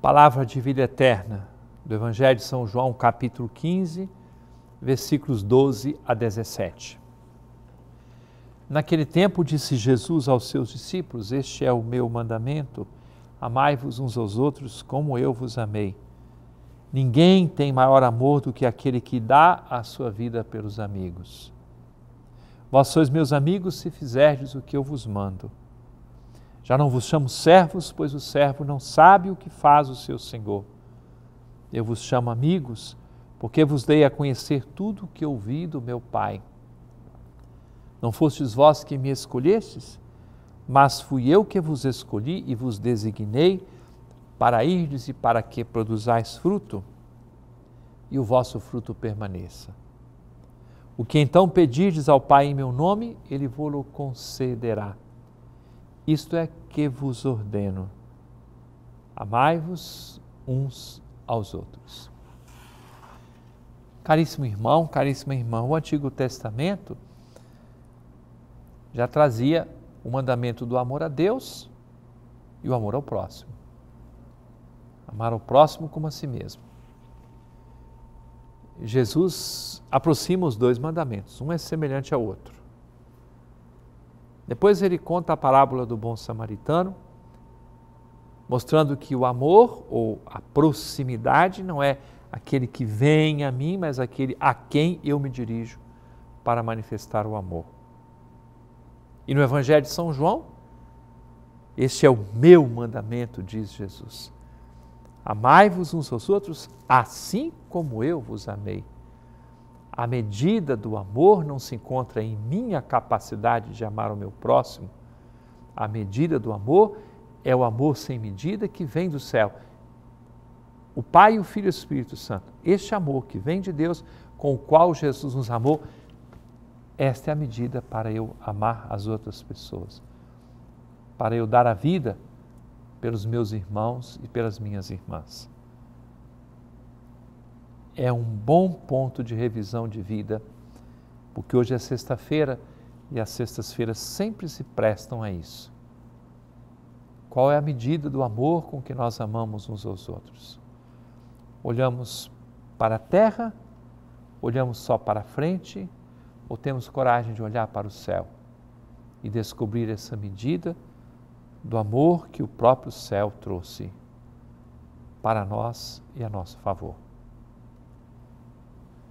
Palavra de vida eterna do Evangelho de São João, capítulo 15, versículos 12 a 17. Naquele tempo disse Jesus aos seus discípulos: Este é o meu mandamento, amai-vos uns aos outros como eu vos amei. Ninguém tem maior amor do que aquele que dá a sua vida pelos amigos. Vós sois meus amigos se fizerdes o que eu vos mando. Já não vos chamo servos, pois o servo não sabe o que faz o seu senhor. Eu vos chamo amigos, porque vos dei a conhecer tudo o que ouvi do meu Pai. Não fostes vós que me escolhestes, mas fui eu que vos escolhi e vos designei para irdes e para que produzais fruto e o vosso fruto permaneça. O que então pedirdes ao Pai em meu nome, ele vos lo concederá. Isto é que vos ordeno: amai-vos uns aos outros. Caríssimo irmão, caríssima irmã, o Antigo Testamento já trazia o mandamento do amor a Deus e o amor ao próximo. Amar o próximo como a si mesmo. Jesus aproxima os dois mandamentos, um é semelhante ao outro. Depois ele conta a parábola do bom samaritano, mostrando que o amor ou a proximidade não é aquele que vem a mim, mas aquele a quem eu me dirijo para manifestar o amor. E no Evangelho de São João, este é o meu mandamento, diz Jesus. Amai-vos uns aos outros, assim como eu vos amei a medida do amor não se encontra em minha capacidade de amar o meu próximo. A medida do amor é o amor sem medida que vem do céu. O Pai, o Filho e o Espírito Santo. Este amor que vem de Deus, com o qual Jesus nos amou, esta é a medida para eu amar as outras pessoas, para eu dar a vida pelos meus irmãos e pelas minhas irmãs é um bom ponto de revisão de vida, porque hoje é sexta-feira e as sextas-feiras sempre se prestam a isso. Qual é a medida do amor com que nós amamos uns aos outros? Olhamos para a terra, olhamos só para a frente, ou temos coragem de olhar para o céu e descobrir essa medida do amor que o próprio céu trouxe para nós e a nosso favor?